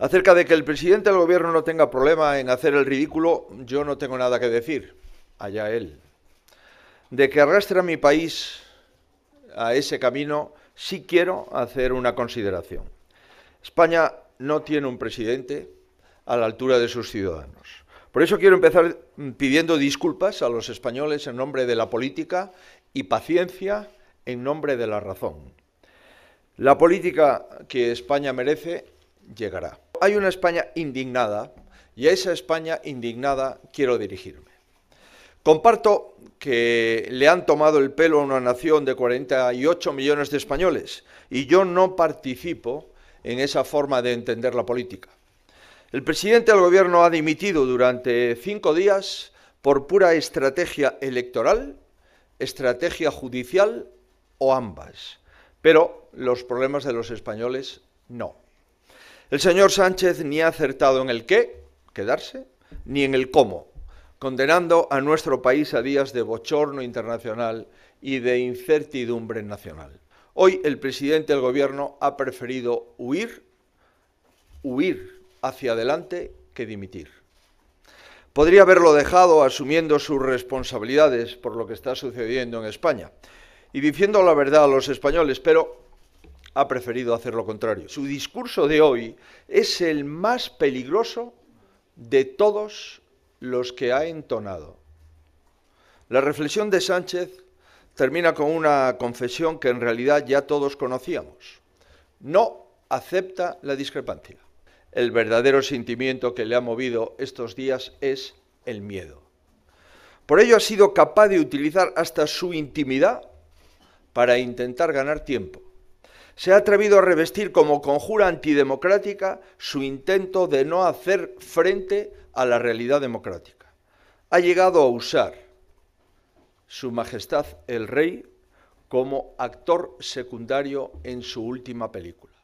Acerca de que el presidente del gobierno no tenga problema en hacer el ridículo, yo no tengo nada que decir. Allá él. De que arrastre a mi país a ese camino, sí quiero hacer una consideración. España no tiene un presidente a la altura de sus ciudadanos. Por eso quiero empezar pidiendo disculpas a los españoles en nombre de la política y paciencia en nombre de la razón. La política que España merece llegará hay una España indignada y a esa España indignada quiero dirigirme. Comparto que le han tomado el pelo a una nación de 48 millones de españoles y yo no participo en esa forma de entender la política. El presidente del gobierno ha dimitido durante cinco días por pura estrategia electoral, estrategia judicial o ambas. Pero los problemas de los españoles no. El señor Sánchez ni ha acertado en el qué, quedarse, ni en el cómo, condenando a nuestro país a días de bochorno internacional y de incertidumbre nacional. Hoy el presidente del gobierno ha preferido huir, huir hacia adelante que dimitir. Podría haberlo dejado asumiendo sus responsabilidades por lo que está sucediendo en España y diciendo la verdad a los españoles, pero ha preferido hacer lo contrario. Su discurso de hoy es el más peligroso de todos los que ha entonado. La reflexión de Sánchez termina con una confesión que en realidad ya todos conocíamos. No acepta la discrepancia. El verdadero sentimiento que le ha movido estos días es el miedo. Por ello ha sido capaz de utilizar hasta su intimidad para intentar ganar tiempo se ha atrevido a revestir como conjura antidemocrática su intento de no hacer frente a la realidad democrática. Ha llegado a usar Su Majestad el Rey como actor secundario en su última película.